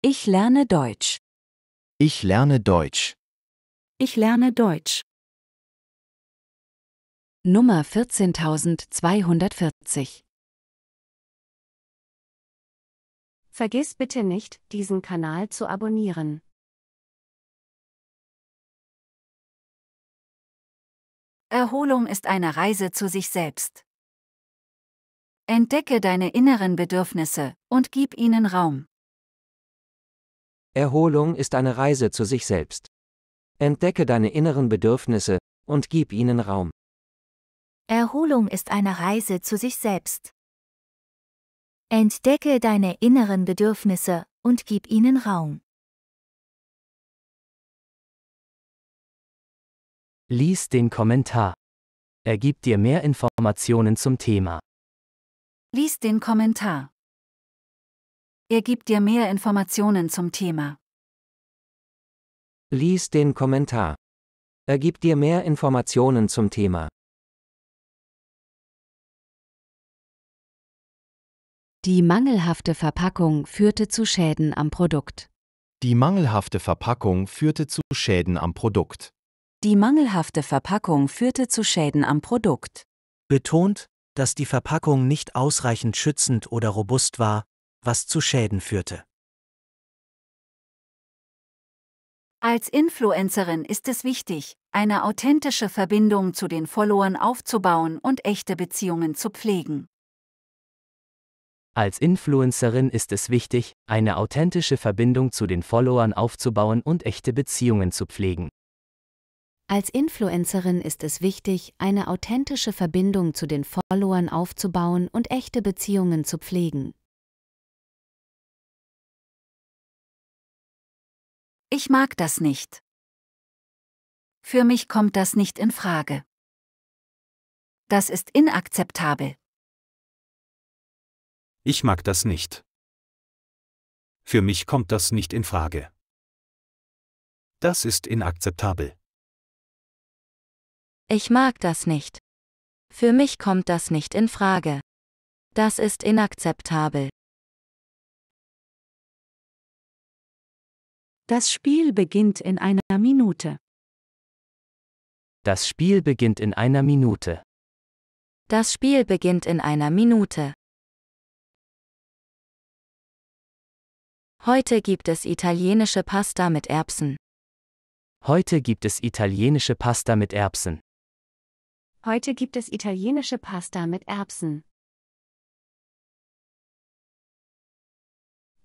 Ich lerne Deutsch. Ich lerne Deutsch. Ich lerne Deutsch. Nummer 14240 Vergiss bitte nicht, diesen Kanal zu abonnieren. Erholung ist eine Reise zu sich selbst. Entdecke deine inneren Bedürfnisse und gib ihnen Raum. Erholung ist eine Reise zu sich selbst. Entdecke deine inneren Bedürfnisse und gib ihnen Raum. Erholung ist eine Reise zu sich selbst. Entdecke deine inneren Bedürfnisse und gib ihnen Raum. Lies den Kommentar. Er gibt dir mehr Informationen zum Thema. Lies den Kommentar. Er gibt dir mehr Informationen zum Thema. Lies den Kommentar. Er gibt dir mehr Informationen zum Thema. Die mangelhafte Verpackung führte zu Schäden am Produkt. Die mangelhafte Verpackung führte zu Schäden am Produkt. Die mangelhafte Verpackung führte zu Schäden am Produkt. Betont, dass die Verpackung nicht ausreichend schützend oder robust war, was zu Schäden führte. Als Influencerin ist es wichtig, eine authentische Verbindung zu den Followern aufzubauen und echte Beziehungen zu pflegen. Als Influencerin ist es wichtig, eine authentische Verbindung zu den Followern aufzubauen und echte Beziehungen zu pflegen. Als Influencerin ist es wichtig, eine authentische Verbindung zu den Followern aufzubauen und echte Beziehungen zu pflegen. Ich mag das nicht. Für mich kommt das nicht in Frage. Das ist inakzeptabel. Ich mag das nicht. Für mich kommt das nicht in Frage. Das ist inakzeptabel. Ich mag das nicht. Für mich kommt das nicht in Frage. Das ist inakzeptabel. Das Spiel beginnt in einer Minute. Das Spiel beginnt in einer Minute. Das Spiel beginnt in einer Minute. Heute gibt es italienische Pasta mit Erbsen. Heute gibt es italienische Pasta mit Erbsen. Heute gibt es italienische Pasta mit Erbsen.